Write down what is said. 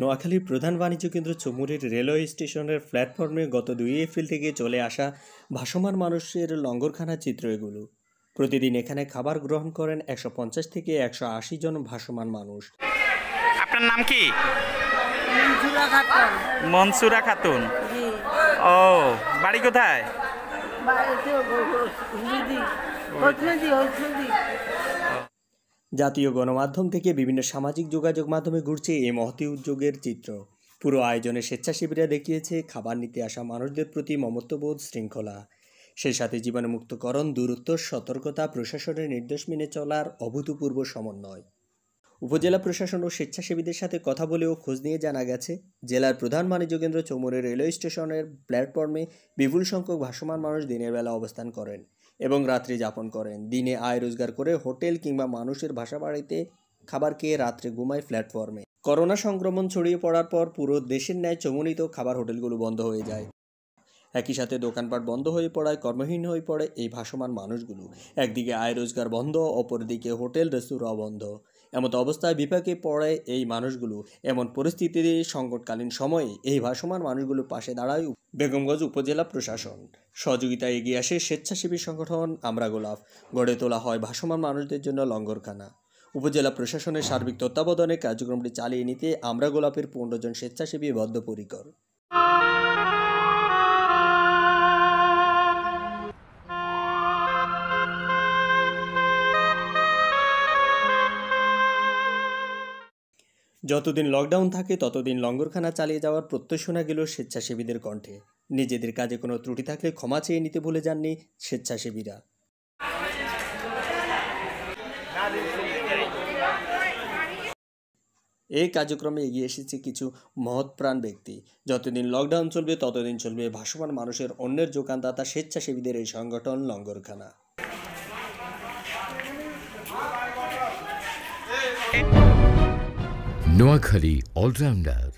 নোয়াখালীর প্রধান বাণিজ্য কেন্দ্র চমুরির রেলওয়ে স্টেশনের প্ল্যাটফর্মে গত দুই এপ্রিল থেকে চলে আসা ভাসমান মানুষের লঙ্গরখানা চিত্র এগুলো প্রতিদিন এখানে খাবার গ্রহণ করেন একশো পঞ্চাশ থেকে একশো আশি জন ভাসমান মানুষ আপনার নাম কি মনসুরা খাতুন ও বাড়ি কোথায় জাতীয় গণমাধ্যম থেকে বিভিন্ন সামাজিক যোগাযোগ মাধ্যমে ঘুরছে এই মহতি উদ্যোগের চিত্র পুরো আয়োজনে স্বেচ্ছাসেবীরা দেখিয়েছে খাবার নিতে আসা মানুষদের প্রতি মমত্ববোধ শৃঙ্খলা সেই সাথে জীবাণুমুক্তকরণ দূরত্ব সতর্কতা প্রশাসনের নির্দেশ মেনে চলার অভূতপূর্ব সমন্বয় উপজেলা প্রশাসন ও স্বেচ্ছাসেবীদের সাথে কথা বলেও খোঁজ নিয়ে জানা গেছে জেলার প্রধান মানিযোগেন্দ্র চৌমুরে রেলওয়ে স্টেশনের প্ল্যাটফর্মে বিপুল সংখ্যক ভাসমান মানুষ দিনের বেলা অবস্থান করেন এবং রাত্রি যাপন করেন দিনে আয় রোজগার করে হোটেল কিংবা মানুষের ভাষা বাড়িতে খাবার খেয়ে রাত্রে ঘুমায় প্ল্যাটফর্মে করোনা সংক্রমণ ছড়িয়ে পড়ার পর পুরো দেশের ন্যায় চমনিত খাবার হোটেলগুলো বন্ধ হয়ে যায় একই সাথে দোকানপাট বন্ধ হয়ে পড়ায় কর্মহীন হয়ে পড়ে এই ভাসমান মানুষগুলো একদিকে আয় রোজগার বন্ধ অপরদিকে হোটেল রেস্তোরাঁ বন্ধ এমত অবস্থায় বিপাকে পড়ে এই মানুষগুলো এমন পরিস্থিতিতে সংকটকালীন সময়ে এই ভাসমান মানুষগুলোর পাশে দাঁড়ায় বেগমগঞ্জ উপজেলা প্রশাসন সহযোগিতায় এগিয়ে আসে স্বেচ্ছাসেবী সংগঠন আমরা গোলাপ গড়ে তোলা হয় ভাসমান মানুষদের জন্য লঙ্গরখানা উপজেলা প্রশাসনের সার্বিক তত্ত্বাবধানে কার্যক্রমটি চালিয়ে নিতে আমরা গোলাপের পনেরো জন স্বেচ্ছাসেবী বদ্ধপরিকর যতদিন লকডাউন থাকে ততদিন লঙ্গরখানা চালিয়ে যাওয়ার প্রত্যয় গেল স্বেচ্ছাসেবীদের কণ্ঠে নিজেদের কাজে কোনো ত্রুটি থাকলে ক্ষমা চেয়ে নিতে ভুলে যাননি স্বেচ্ছাসেবীরা এই কার্যক্রমে এগিয়ে এসেছে কিছু মহৎপ্রাণ ব্যক্তি যতদিন লকডাউন চলবে ততদিন চলবে ভাসমান মানুষের অন্যের যোগানদাতা স্বেচ্ছাসেবীদের এই সংগঠন লঙ্গরখানা নোয়াখালী অলরাউন্ডার